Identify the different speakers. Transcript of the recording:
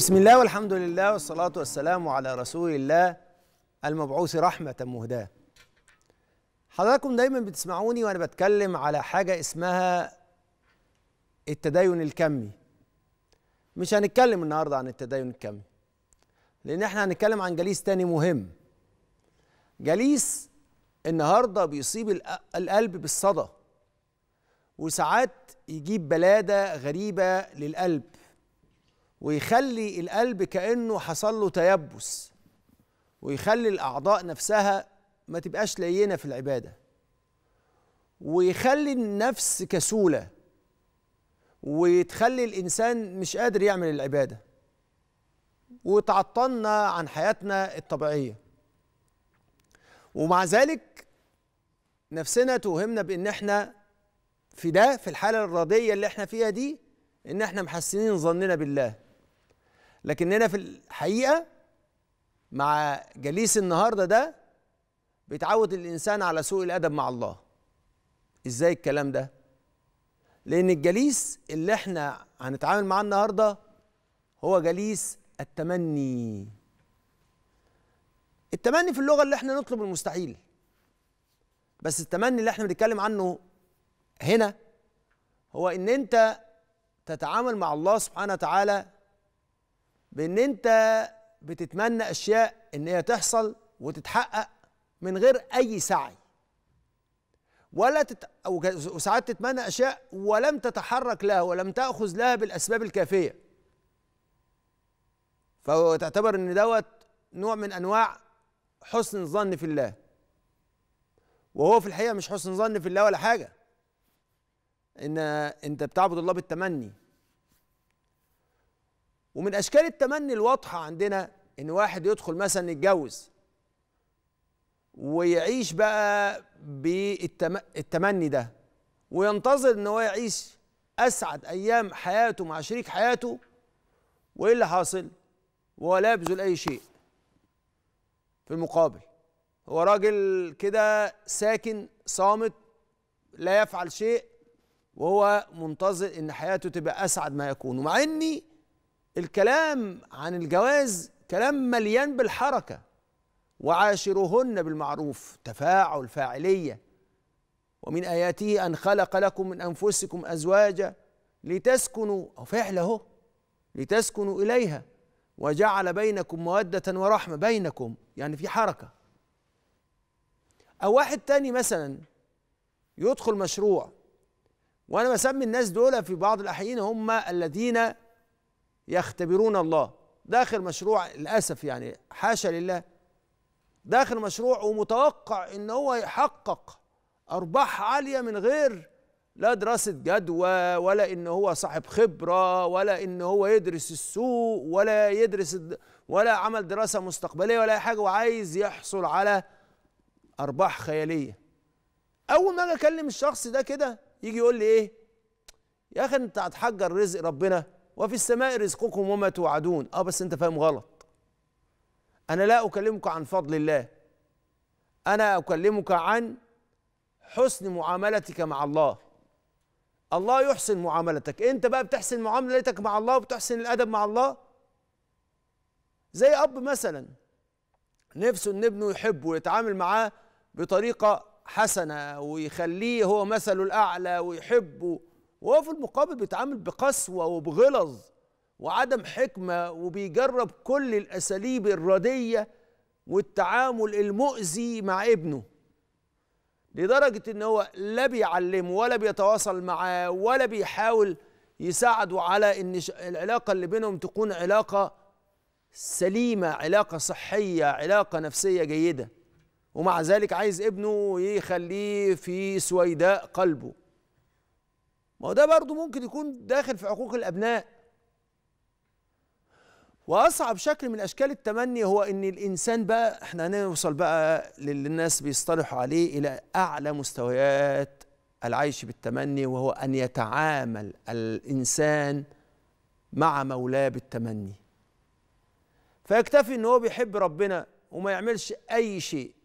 Speaker 1: بسم الله والحمد لله والصلاة والسلام على رسول الله المبعوث رحمة مهداة حضراتكم دايما بتسمعوني وأنا بتكلم على حاجة اسمها التدين الكمي مش هنتكلم النهاردة عن التدين الكمي لأن احنا هنتكلم عن جليس تاني مهم جليس النهاردة بيصيب القلب بالصدى وساعات يجيب بلادة غريبة للقلب ويخلي القلب كأنه حصل له تيبس ويخلي الأعضاء نفسها ما تبقاش لينة في العبادة ويخلي النفس كسولة وتخلي الإنسان مش قادر يعمل العبادة وتعطلنا عن حياتنا الطبيعية ومع ذلك نفسنا توهمنا بأن احنا في ده في الحالة الراضية اللي احنا فيها دي ان احنا محسنين ظننا بالله لكننا في الحقيقه مع جليس النهارده ده بيتعود الانسان على سوء الادب مع الله ازاي الكلام ده لان الجليس اللي احنا هنتعامل معاه النهارده هو جليس التمني التمني في اللغه اللي احنا نطلب المستحيل بس التمني اللي احنا بنتكلم عنه هنا هو ان انت تتعامل مع الله سبحانه وتعالى بان انت بتتمنى اشياء ان هي تحصل وتتحقق من غير اي سعي ولا تت... وساعات تتمنى اشياء ولم تتحرك لها ولم تاخذ لها بالاسباب الكافيه فتعتبر ان دوت نوع من انواع حسن الظن في الله وهو في الحقيقه مش حسن ظن في الله ولا حاجه ان انت بتعبد الله بالتمني ومن اشكال التمني الواضحه عندنا ان واحد يدخل مثلا يتجوز ويعيش بقى بالتمني ده وينتظر ان هو يعيش اسعد ايام حياته مع شريك حياته وايه اللي حاصل؟ وهو لا يبذل اي شيء في المقابل هو راجل كده ساكن صامت لا يفعل شيء وهو منتظر ان حياته تبقى اسعد ما يكون ومع اني الكلام عن الجواز كلام مليان بالحركة وعاشرهن بالمعروف تفاعل فاعلية ومن آياته أن خلق لكم من أنفسكم أزواجا لتسكنوا أو فعل أهو لتسكنوا إليها وجعل بينكم مودة ورحمة بينكم يعني في حركة أو واحد تاني مثلا يدخل مشروع وأنا بسمي الناس دول في بعض الأحيان هم الذين يختبرون الله داخل مشروع للاسف يعني حاشا لله داخل مشروع ومتوقع ان هو يحقق ارباح عاليه من غير لا دراسه جدوى ولا ان هو صاحب خبره ولا ان هو يدرس السوق ولا يدرس ولا عمل دراسه مستقبليه ولا اي حاجه وعايز يحصل على ارباح خياليه اول ما اجي اكلم الشخص ده كده يجي يقول لي ايه يا اخي انت هتحجر رزق ربنا وفي السماء رزقكم وما توعدون اه بس انت فاهم غلط انا لا اكلمك عن فضل الله انا اكلمك عن حسن معاملتك مع الله الله يحسن معاملتك انت بقى بتحسن معاملتك مع الله وبتحسن الادب مع الله زي اب مثلا نفسه ان ابنه يحبه ويتعامل معاه بطريقه حسنه ويخليه هو مثله الاعلى ويحبه وهو في المقابل بيتعامل بقسوة وبغلظ وعدم حكمة وبيجرب كل الأساليب الردية والتعامل المؤذي مع ابنه لدرجة إن هو لا بيعلمه ولا بيتواصل معاه ولا بيحاول يساعده على إن العلاقة اللي بينهم تكون علاقة سليمة علاقة صحية علاقة نفسية جيدة ومع ذلك عايز ابنه يخليه في سويداء قلبه ما هو ده برضه ممكن يكون داخل في حقوق الابناء واصعب شكل من اشكال التمني هو ان الانسان بقى احنا هنوصل بقى للي الناس بيصطلحوا عليه الى اعلى مستويات العيش بالتمني وهو ان يتعامل الانسان مع مولاه بالتمني فيكتفي ان هو بيحب ربنا وما يعملش اي شيء